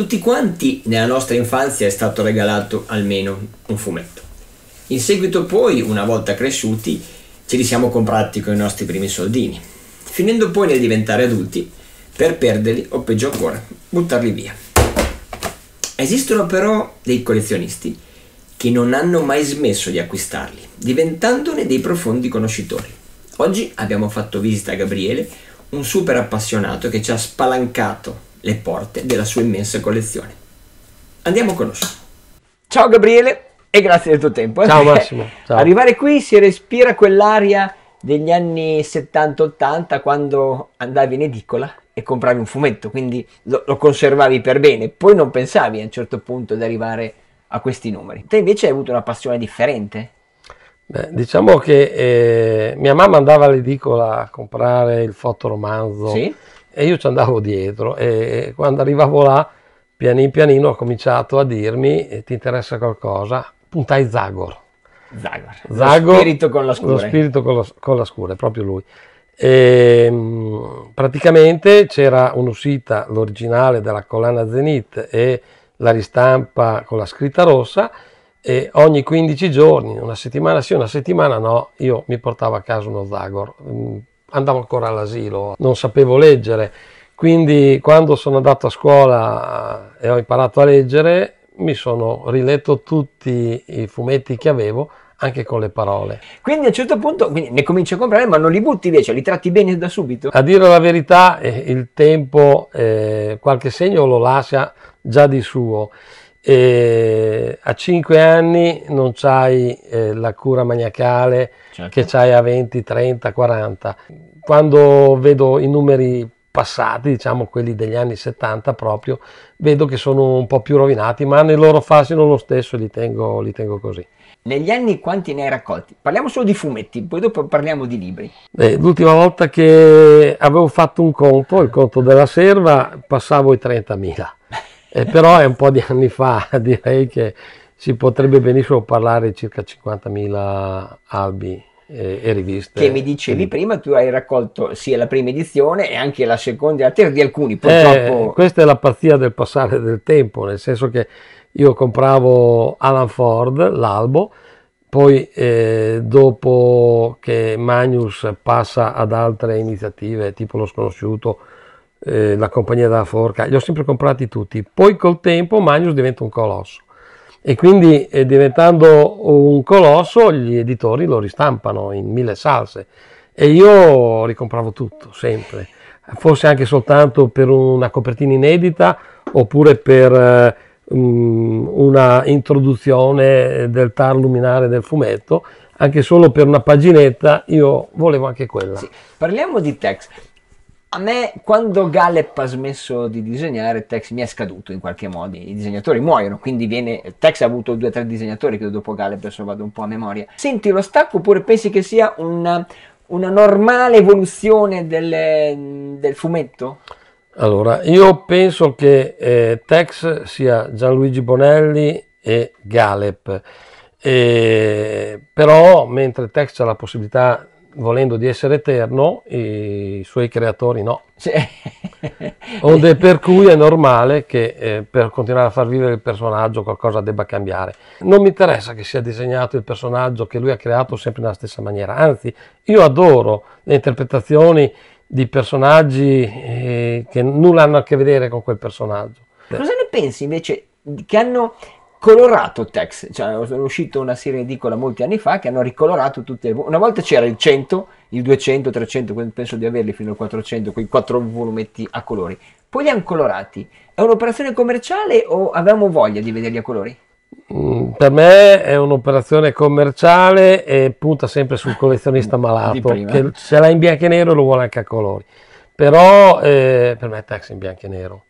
tutti quanti nella nostra infanzia è stato regalato almeno un fumetto. In seguito poi, una volta cresciuti, ce li siamo comprati con i nostri primi soldini, finendo poi nel diventare adulti per perderli o peggio ancora, buttarli via. Esistono però dei collezionisti che non hanno mai smesso di acquistarli, diventandone dei profondi conoscitori. Oggi abbiamo fatto visita a Gabriele, un super appassionato che ci ha spalancato le porte della sua immensa collezione. Andiamo a conoscerlo. Ciao Gabriele e grazie del tuo tempo. Eh. Ciao Massimo. Ciao. Arrivare qui si respira quell'aria degli anni 70-80 quando andavi in edicola e compravi un fumetto, quindi lo, lo, conservavi per bene, poi non pensavi eh, a un certo punto di arrivare a questi numeri. Te invece hai avuto una passione differente? Beh, diciamo che eh, mia mamma andava all'edicola a comprare il fotoromanzo. Sì? E io ci andavo dietro e quando arrivavo là, pianin pianino ha cominciato a dirmi, eh, ti interessa qualcosa? Puntai Zagor. Zagor. Zagor lo spirito con la scura. Lo spirito con la, con la scura, è proprio lui. E, ehm, praticamente c'era un'uscita, l'originale della collana Zenith e la ristampa con la scritta rossa e ogni 15 giorni, una settimana sì, una settimana no, io mi portavo a casa uno Zagor, mm, andavo ancora all'asilo, non sapevo leggere, quindi quando sono andato a scuola eh, e ho imparato a leggere mi sono riletto tutti i fumetti che avevo anche con le parole. Quindi a un certo punto ne cominci a comprare, ma non li butti via, cioè li tratti bene da subito. A dire la verità, eh, il tempo, eh, qualche segno lo lascia già di suo e a 5 anni non c'hai eh, la cura maniacale certo. che c'hai a 20, 30, 40. Quando vedo i numeri passati, diciamo quelli degli anni 70 proprio, vedo che sono un po' più rovinati, ma nei loro fascino lo stesso li tengo, li tengo così. Negli anni quanti ne hai raccolti? Parliamo solo di fumetti, poi dopo parliamo di libri. Eh, l'ultima volta che avevo fatto un conto, il conto della serva, passavo i 30.000. Eh, però è un po' di anni fa, direi che si potrebbe benissimo parlare di circa 50.000 albi e, e riviste. Che mi dicevi prima, tu hai raccolto sia la prima edizione e anche la seconda e la terza di alcuni, eh, purtroppo. Eh, questa è la pazzia del passare del tempo, nel senso che io compravo Alan Ford, l'albo, poi eh, dopo che Magnus passa ad altre iniziative, tipo Lo Sconosciuto eh, la compagnia della forca, li ho sempre comprati tutti. Poi col tempo Magnus diventa un colosso e quindi eh, diventando un colosso gli editori lo ristampano in mille salse e io ricompravo tutto, sempre, forse anche soltanto per una copertina inedita oppure per... Eh, una introduzione del tar luminare del fumetto, anche solo per una paginetta, io volevo anche quella. Sì. Parliamo di Tex a me quando Gallup ha smesso di disegnare Tex mi è scaduto in qualche modo i disegnatori muoiono quindi viene Tex ha avuto due o tre disegnatori che dopo Gallup adesso vado un po' a memoria senti lo stacco oppure pensi che sia una, una normale evoluzione del, del, fumetto? Allora, io penso che eh, Tex sia Gianluigi Bonelli e Gallup e, eh, però mentre Tex ha la possibilità volendo di essere eterno, i suoi creatori no. Cioè. Onde per cui è normale che eh, per continuare a far vivere il personaggio qualcosa debba cambiare. Non mi interessa che sia disegnato il personaggio che lui ha creato sempre nella stessa maniera, anzi io adoro le interpretazioni di personaggi eh, che nulla hanno a che vedere con quel personaggio. Cosa ne pensi invece che hanno colorato Tex, cioè è uscito una serie edicola molti anni fa che hanno ricolorato tutte le... Una volta c'era il 100, il 200, 300, penso di averli fino al 400, quei quattro volumetti a colori. Poi li hanno colorati. È un'operazione commerciale o avevamo voglia di vederli a colori? Mm, per me è un'operazione commerciale e punta sempre sul collezionista malato che se l'ha in bianco e nero lo vuole anche a colori. Però eh, per me è tax in bianco e nero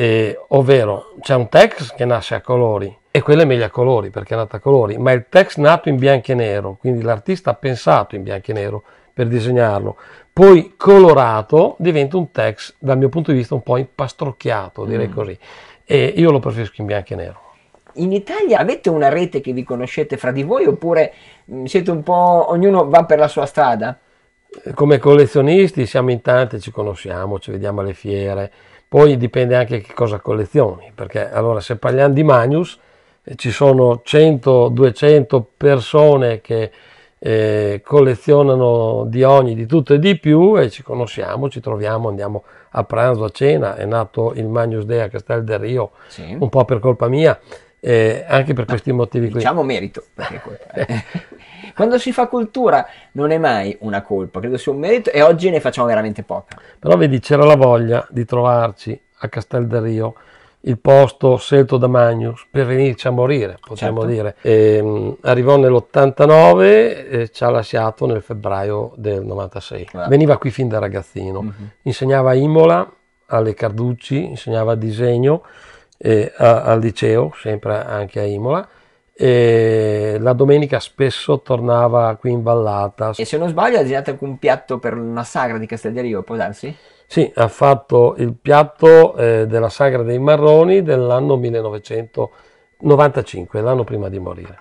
eh, ovvero c'è un tex che nasce a colori e quello è meglio a colori perché è nato a colori, ma il tex nato in bianco e nero, quindi l'artista ha pensato in bianco e nero per disegnarlo, poi colorato diventa un tex dal mio punto di vista un po' impastrocchiato, direi mm. così, e io lo preferisco in bianco e nero. In Italia avete una rete che vi conoscete fra di voi oppure mm, siete un po' ognuno va per la sua strada? Come collezionisti siamo in tanti, ci conosciamo, ci vediamo alle fiere, poi dipende anche che cosa collezioni, perché allora se parliamo di Magnus eh, ci sono 100-200 persone che eh, collezionano di ogni, di tutto e di più e ci conosciamo, ci troviamo, andiamo a pranzo, a cena, è nato il Magnus Dea Castel del Rio, sì. un po' per colpa mia, eh, anche per Ma, questi motivi diciamo qui. Diciamo merito. Quando si fa cultura non è mai una colpa, credo sia un merito e oggi ne facciamo veramente poca. Però vedi, c'era la voglia di trovarci a Castel del Rio il posto scelto da Magnus per venirci a morire, possiamo certo. dire. E, ehm, arrivò nell'89 e ci ha lasciato nel febbraio del 96. Wow. Veniva qui fin da ragazzino, mm-hmm. insegnava a Imola, alle Carducci, insegnava disegno eh, a, al liceo, sempre anche a Imola e la domenica spesso tornava qui in vallata. E se non sbaglio ha disegnato anche un piatto per una sagra di Castel di Rio, può darsi? Sì, ha fatto il piatto eh, della sagra dei Marroni dell'anno 1995, l'anno prima di morire.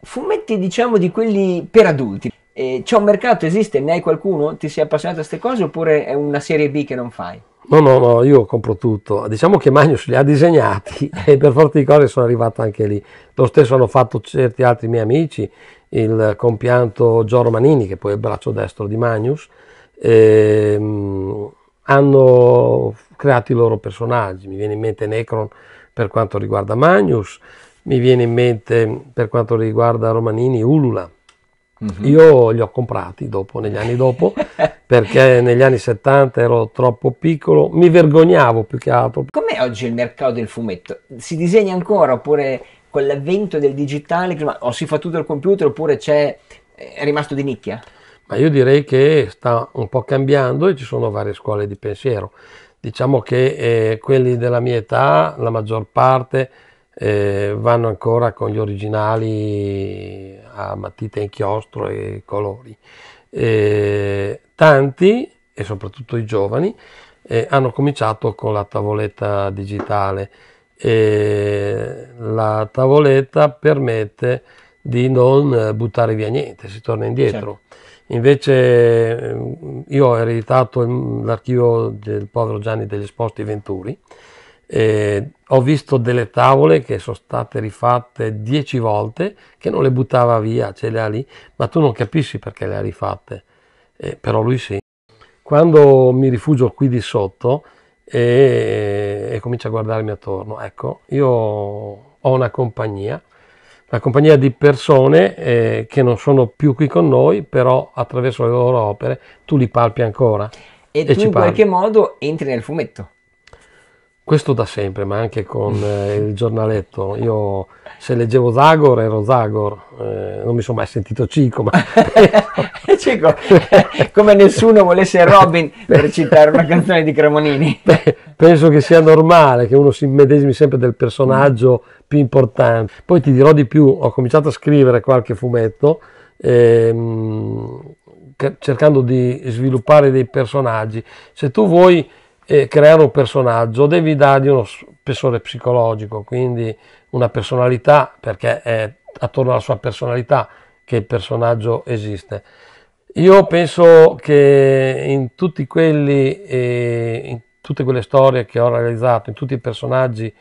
Fumetti diciamo di quelli per adulti. Eh, c'è un mercato, esiste, ne hai qualcuno? Ti sei appassionato a queste cose oppure è una serie B che non fai? No, no, no, io compro tutto. Diciamo che Magnus li ha disegnati e per forza di cose sono arrivato anche lì. Lo stesso hanno fatto certi altri miei amici, il compianto Giorgio Manini, che poi è il braccio destro di Magnus, ehm, hanno creato i loro personaggi. Mi viene in mente Necron per quanto riguarda Magnus, mi viene in mente per quanto riguarda Romanini Ulula Mm-hmm. Io li ho comprati dopo, negli anni dopo, perché negli anni 70 ero troppo piccolo, mi vergognavo più che altro. Com'è oggi il mercato del fumetto? Si disegna ancora oppure con l'avvento del digitale, o si fa tutto al computer oppure c'è, è rimasto di nicchia? Ma io direi che sta un po' cambiando e ci sono varie scuole di pensiero. Diciamo che eh, quelli della mia età, la maggior parte, eh, vanno ancora con gli originali a matita inchiostro e colori. E eh, tanti, e soprattutto i giovani, eh, hanno cominciato con la tavoletta digitale. E eh, la tavoletta permette di non buttare via niente, si torna indietro. Certo. Invece ehm, io ho ereditato l'archivio del povero Gianni degli Esposti Venturi eh, ho visto delle tavole che sono state rifatte dieci volte, che non le buttava via, ce cioè le ha lì, ma tu non capisci perché le ha rifatte, eh, però lui sì. Quando mi rifugio qui di sotto e, e comincio a guardarmi attorno, ecco, io ho una compagnia, una compagnia di persone eh, che non sono più qui con noi, però attraverso le loro opere tu li palpi ancora. E, e tu in qualche modo entri nel fumetto questo da sempre, ma anche con mm. eh, il giornaletto. Io se leggevo Zagor ero Zagor, eh, non mi sono mai sentito Cico, ma... Cico, eh, come nessuno volesse Robin per citare una canzone di Cremonini. Penso che sia normale che uno si immedesimi sempre del personaggio più importante. Poi ti dirò di più, ho cominciato a scrivere qualche fumetto. Ehm, cercando di sviluppare dei personaggi. Se tu vuoi eh, creare un personaggio devi dargli uno spessore psicologico, quindi una personalità, perché è attorno alla sua personalità che il personaggio esiste. Io penso che in tutti quelli, eh, in tutte quelle storie che ho realizzato, in tutti i personaggi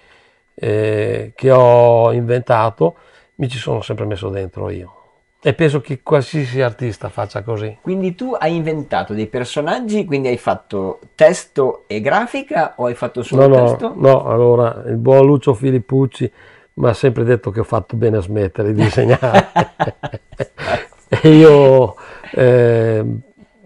eh, che ho inventato, mi ci sono sempre messo dentro io. E penso che qualsiasi artista faccia così. Quindi tu hai inventato dei personaggi, quindi hai fatto testo e grafica o hai fatto solo no, testo? No, allora il buon Lucio Filippucci mi ha sempre detto che ho fatto bene a smettere di disegnare. e io, eh,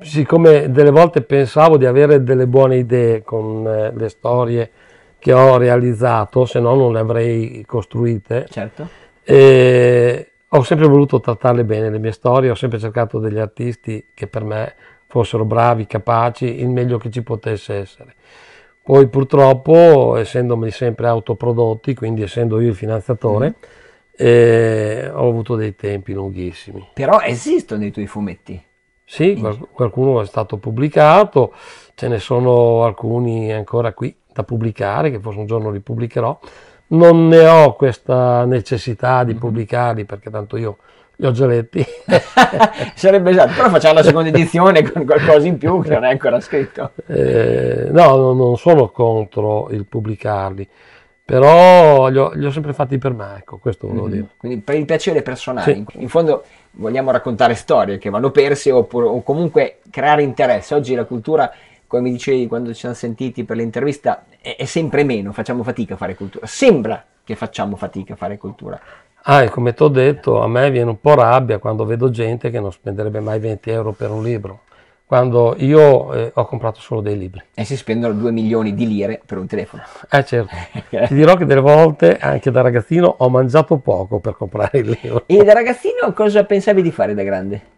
siccome delle volte pensavo di avere delle buone idee con eh, le storie che ho realizzato, se no non le avrei costruite. Certo. E, ho sempre voluto trattarle bene le mie storie, ho sempre cercato degli artisti che per me fossero bravi, capaci, il meglio che ci potesse essere. Poi purtroppo, essendomi sempre autoprodotti, quindi essendo io il finanziatore, mm. eh, ho avuto dei tempi lunghissimi. Però esistono i tuoi fumetti? Sì, qual- qualcuno è stato pubblicato, ce ne sono alcuni ancora qui da pubblicare, che forse un giorno li pubblicherò non ne ho questa necessità di mm-hmm. pubblicarli perché tanto io li ho già letti. Sarebbe esatto, però facciamo la seconda edizione con qualcosa in più che non è ancora scritto. Eh, no, non sono contro il pubblicarli, però li ho, li ho sempre fatti per me, ecco, questo volevo mm-hmm. dire. Quindi per il piacere personale, sì. in fondo vogliamo raccontare storie che vanno perse oppure, o comunque creare interesse. Oggi la cultura come mi dicevi quando ci siamo sentiti per l'intervista, è, è sempre meno, facciamo fatica a fare cultura. Sembra che facciamo fatica a fare cultura. Ah, e come ti ho detto, a me viene un po' rabbia quando vedo gente che non spenderebbe mai 20 euro per un libro. Quando io eh, ho comprato solo dei libri. E si spendono 2 milioni di lire per un telefono. Eh certo. Ti dirò che delle volte, anche da ragazzino, ho mangiato poco per comprare il libro. E da ragazzino cosa pensavi di fare da grande?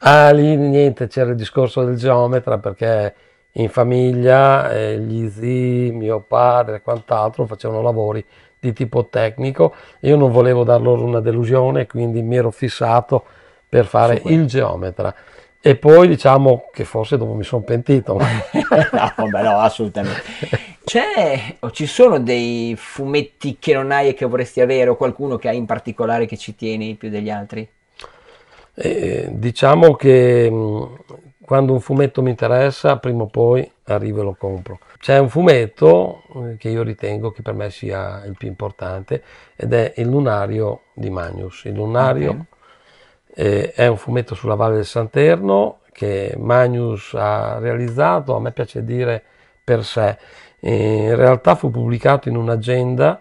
Ah, lì niente, c'era il discorso del geometra perché in famiglia eh, gli zii, mio padre e quant'altro facevano lavori di tipo tecnico. Io non volevo dar loro una delusione, quindi mi ero fissato per fare il geometra. E poi diciamo che forse dopo mi sono pentito. no, beh, no, assolutamente. C'è o ci sono dei fumetti che non hai e che vorresti avere o qualcuno che hai in particolare che ci tieni più degli altri? E diciamo che mm, quando un fumetto mi interessa, prima o poi arrivo e lo compro. C'è un fumetto eh, che io ritengo che per me sia il più importante ed è Il Lunario di Magnus. Il Lunario okay. Eh, è un fumetto sulla Valle del Santerno che Magnus ha realizzato, a me piace dire per sé. In realtà fu pubblicato in un'agenda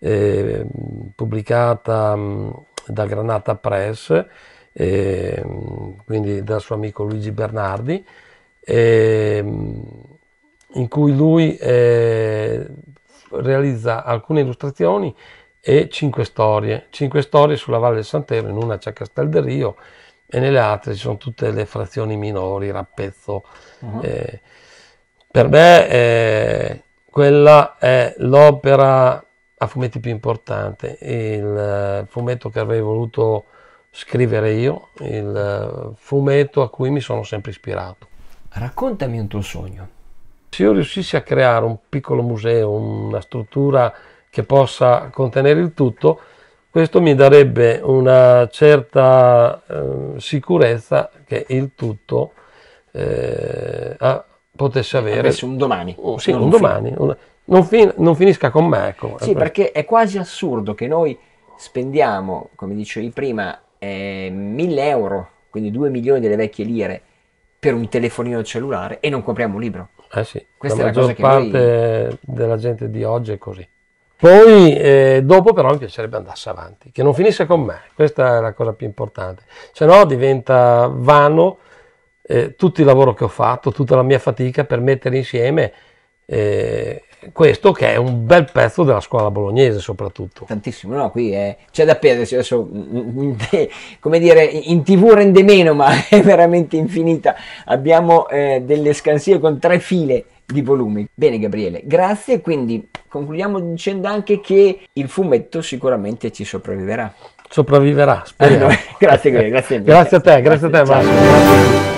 eh, pubblicata mh, mm, da Granata Press eh, quindi dal suo amico Luigi Bernardi, eh, in cui lui eh, realizza alcune illustrazioni e cinque storie, cinque storie sulla Valle del Santero, in una c'è Castel del Rio e nelle altre ci sono tutte le frazioni minori, Rappezzo. Uh -huh. Eh, per me eh, quella è l'opera a fumetti più importante, il eh, fumetto che avrei voluto scrivere io il eh, fumetto a cui mi sono sempre ispirato. Raccontami un tuo sogno. Se io riuscissi a creare un piccolo museo, una struttura che possa contenere il tutto, questo mi darebbe una certa eh, sicurezza che il tutto eh, ah, potesse avere. Avesse un domani. Oh, sì, un, un domani. Un, non, fin, non, finisca con me. Ecco. Sì, perché è quasi assurdo che noi spendiamo, come dicevi prima, eh, 1000 euro, quindi 2 milioni delle vecchie lire, per un telefonino cellulare e non compriamo un libro. Eh sì, Questa la è la cosa che parte noi... della gente di oggi è così. Poi eh, dopo però mi piacerebbe andasse avanti, che non finisse con me, questa è la cosa più importante, se no diventa vano eh, tutto il lavoro che ho fatto, tutta la mia fatica per mettere insieme eh, questo che è un bel pezzo della scuola bolognese soprattutto. Tantissimo, no, qui è, c'è da perdersi cioè, adesso, come dire, in tv rende meno, ma è veramente infinita. Abbiamo eh, delle scansie con tre file di volumi. Bene Gabriele, grazie, quindi concludiamo dicendo anche che il fumetto sicuramente ci sopravviverà. Sopravviverà, speriamo. Eh grazie, grazie, grazie, grazie a te, grazie, grazie a te Marco.